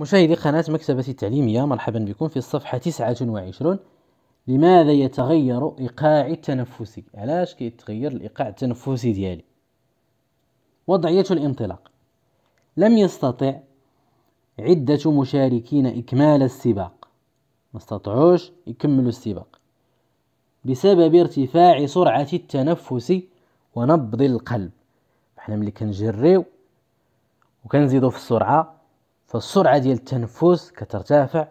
مشاهدي قناة مكتبة التعليمية مرحبا بكم في الصفحة 29 لماذا يتغير إيقاع التنفسي علاش كيتغير الإيقاع التنفسي ديالي وضعية الانطلاق لم يستطع عدة مشاركين إكمال السباق ما استطعوش يكملوا السباق بسبب ارتفاع سرعة التنفس ونبض القلب احنا ملي كنجريو وكنزيدو في السرعة فالسرعه ديال التنفس كترتفع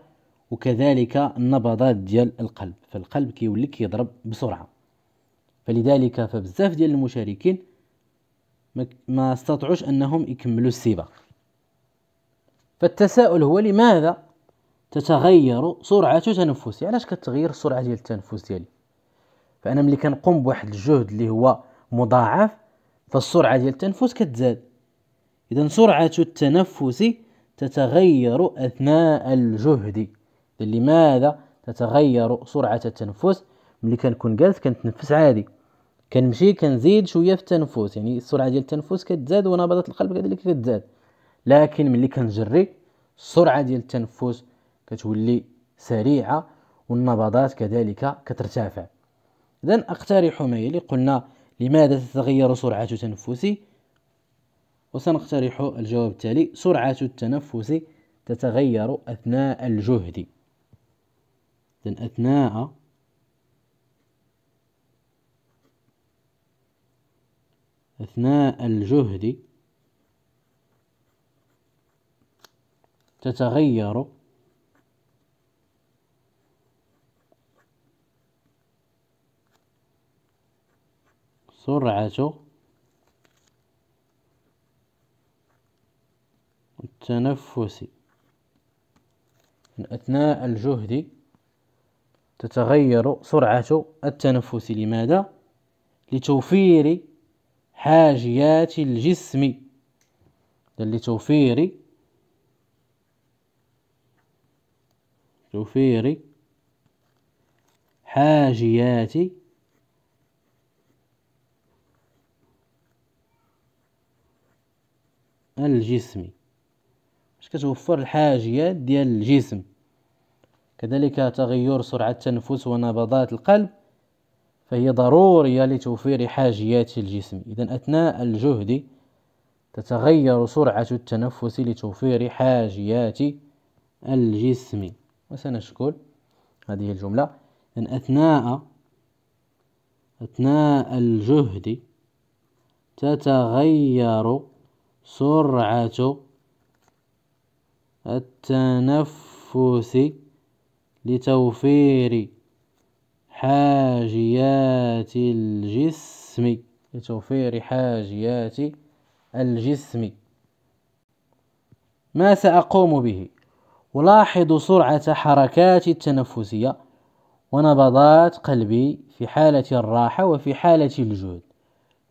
وكذلك النبضات ديال القلب فالقلب كيولي كيضرب بسرعه فلذلك فبزاف ديال المشاركين ما استطعوش انهم يكملوا السباق فالتساؤل هو لماذا تتغير سرعه تنفسي علاش كتغير السرعه ديال التنفس ديالي فانا ملي كنقوم بواحد الجهد اللي هو مضاعف فالسرعه ديال التنفس كتزاد اذا سرعه التنفس تتغير أثناء الجهد لماذا تتغير سرعة التنفس ملي كنكون جالس كنتنفس عادي كنمشي كنزيد شويه في التنفس يعني السرعه ديال التنفس كتزاد ونبضات القلب كذلك كتزاد لكن ملي كنجري السرعه ديال التنفس كتولي سريعه والنبضات كذلك كترتفع اذا اقترح ما يلي قلنا لماذا تتغير سرعه تنفسي وسنقترح الجواب التالي سرعة التنفس تتغير أثناء الجهد إذن أثناء أثناء الجهد تتغير سرعة من أثناء الجهد تتغير سرعة التنفس لماذا؟ لتوفير حاجيات الجسم لتوفير توفير حاجيات الجسم باش كتوفر الحاجيات ديال الجسم كذلك تغير سرعة التنفس ونبضات القلب فهي ضرورية لتوفير حاجيات الجسم إذا أثناء الجهد تتغير سرعة التنفس لتوفير حاجيات الجسم وسنشكل هذه الجملة إن أثناء أثناء الجهد تتغير سرعة التنفس لتوفير حاجيات الجسم لتوفير حاجيات الجسم ما سأقوم به ألاحظ سرعة حركاتي التنفسية ونبضات قلبي في حالة الراحة وفي حالة الجهد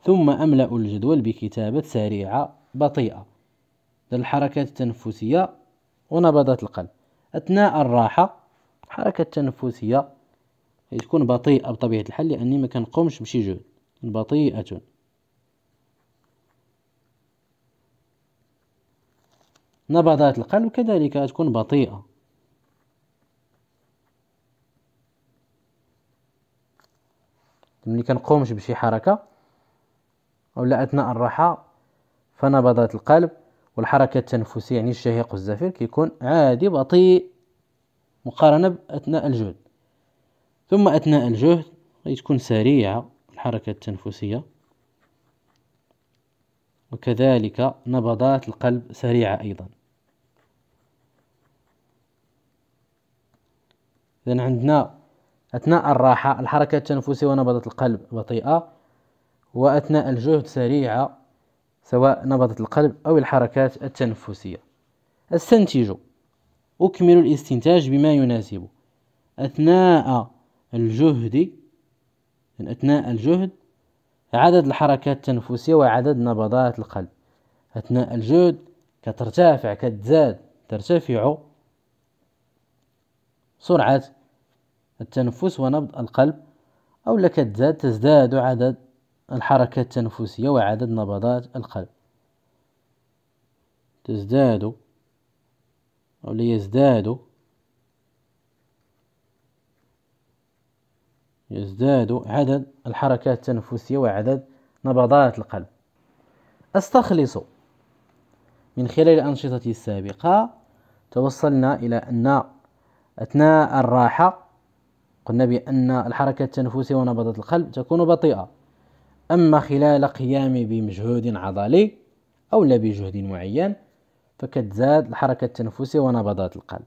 ثم أملأ الجدول بكتابة سريعة بطيئة للحركات التنفسية ونبضات القلب أثناء الراحة الحركة التنفسية تكون بطيئة بطبيعة الحال لأني ما كنقومش بشي جهد بطيئة نبضات القلب كذلك تكون بطيئة ملي كنقومش بشي حركة أو لا أثناء الراحة فنبضات القلب والحركة التنفسية يعني الشهيق والزفير كيكون عادي بطيء مقارنة باثناء الجهد ثم أثناء الجهد تكون سريعة الحركة التنفسية وكذلك نبضات القلب سريعة أيضا إذا عندنا أثناء الراحة الحركة التنفسية ونبضات القلب بطيئة وأثناء الجهد سريعة سواء نبضة القلب أو الحركات التنفسية استنتج أكمل الاستنتاج بما يناسب أثناء الجهد يعني أثناء الجهد عدد الحركات التنفسية وعدد نبضات القلب أثناء الجهد كترتفع كتزاد ترتفع سرعة التنفس ونبض القلب أو لك كتزاد تزداد عدد الحركة التنفسية وعدد نبضات القلب تزداد أو ليزداد يزداد عدد الحركات التنفسية وعدد نبضات القلب أستخلص من خلال الأنشطة السابقة توصلنا إلى أن أثناء الراحة قلنا بأن الحركة التنفسية ونبضات القلب تكون بطيئة أما خلال قيامي بمجهود عضلي أو لا بجهد معين فكتزاد الحركة التنفسية ونبضات القلب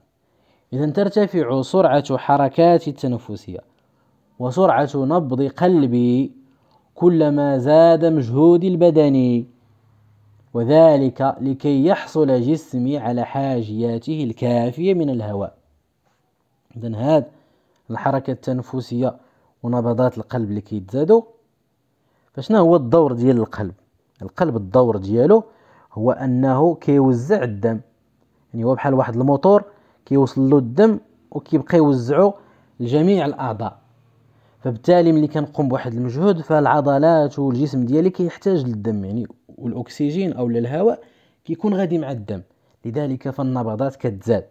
إذا ترتفع سرعة حركاتي التنفسية وسرعة نبض قلبي كلما زاد مجهودي البدني وذلك لكي يحصل جسمي على حاجياته الكافية من الهواء إذا هاد الحركة التنفسية ونبضات القلب اللي تزادوا فشنا هو الدور ديال القلب القلب الدور ديالو هو انه كيوزع الدم يعني هو بحال واحد الموتور كيوصل له الدم وكيبقى يوزعو لجميع الاعضاء فبالتالي ملي كنقوم بواحد المجهود فالعضلات والجسم ديالي كيحتاج للدم يعني والاكسجين او الهواء كيكون غادي مع الدم لذلك فالنبضات كتزاد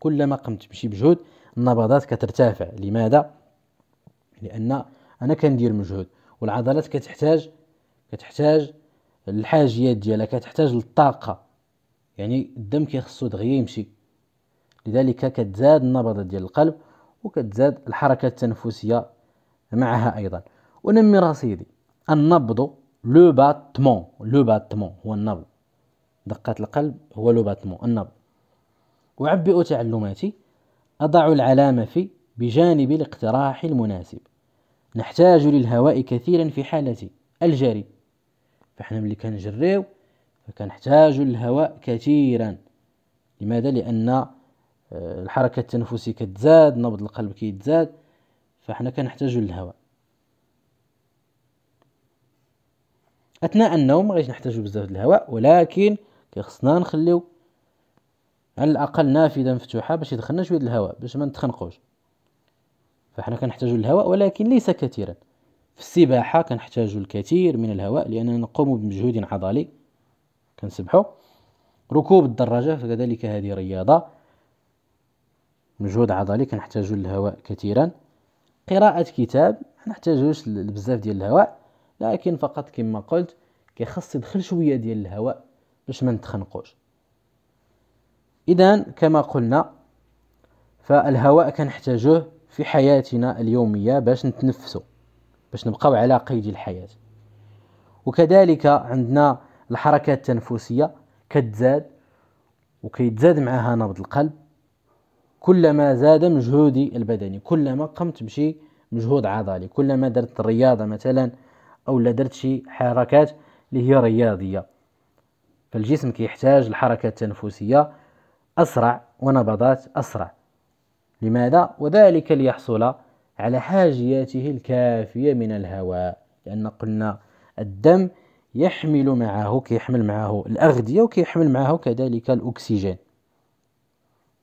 كلما قمت بشي مجهود النبضات كترتفع لماذا لان انا كندير مجهود والعضلات كتحتاج كتحتاج الحاجيات ديالها كتحتاج للطاقه يعني الدم كيخصو دغيا يمشي لذلك كتزاد النبضه ديال القلب وكتزاد الحركه التنفسيه معها ايضا ونمي رصيدي النبض لو باتمون لو باتمون هو النبض دقة القلب هو لو باتمون النبض أعبئ تعلماتي أضع العلامة في بجانب الاقتراح المناسب نحتاج للهواء كثيرا في حالة الجري فاحنا ملي كنجريو فكنحتاج للهواء كثيرا لماذا لان آه، الحركة التنفسية كتزاد نبض القلب كيتزاد فاحنا كنحتاجو للهواء اثناء النوم مغاديش نحتاجو بزاف الهواء ولكن كيخصنا نخليو على الاقل نافذه مفتوحه باش يدخلنا شويه الهواء باش ما نتخنقوش فاحنا كنحتاجوا الهواء ولكن ليس كثيرا في السباحة كنحتاجوا الكثير من الهواء لأننا نقوم بمجهود عضلي كنسبحو ركوب الدراجة فكذلك هذه رياضة مجهود عضلي كنحتاجوا الهواء كثيرا قراءة كتاب ما نحتاجوش بزاف ديال الهواء لكن فقط كما قلت كيخص يدخل شويه ديال الهواء باش ما نتخنقوش اذا كما قلنا فالهواء كنحتاجوه في حياتنا اليومية باش نتنفسوا باش نبقاو على قيد الحياة وكذلك عندنا الحركة التنفسية كتزاد وكيتزاد معها نبض القلب كلما زاد مجهودي البدني كلما قمت بشي مجهود عضلي كلما درت الرياضة مثلا أو لا درت شي حركات اللي هي رياضية فالجسم كيحتاج الحركة التنفسية أسرع ونبضات أسرع لماذا؟ وذلك ليحصل على حاجياته الكافية من الهواء لأن قلنا الدم يحمل معه كيحمل معه الأغذية وكيحمل معه كذلك الأكسجين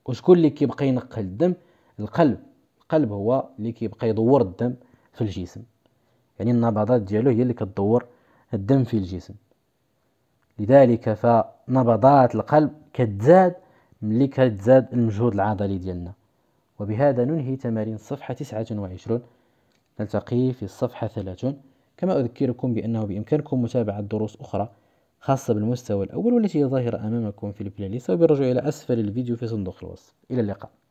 وشكون اللي كيبقى ينقل الدم القلب القلب هو اللي كيبقى يدور الدم في الجسم يعني النبضات ديالو هي اللي كتدور الدم في الجسم لذلك فنبضات القلب كتزاد ملي كتزاد المجهود العضلي ديالنا وبهذا ننهي تمارين الصفحة 29 نلتقي في الصفحة 30 كما أذكركم بأنه بإمكانكم متابعة دروس أخرى خاصة بالمستوى الأول والتي هي ظاهرة أمامكم في البلاي ليست وبالرجوع إلى أسفل الفيديو في صندوق الوصف إلى اللقاء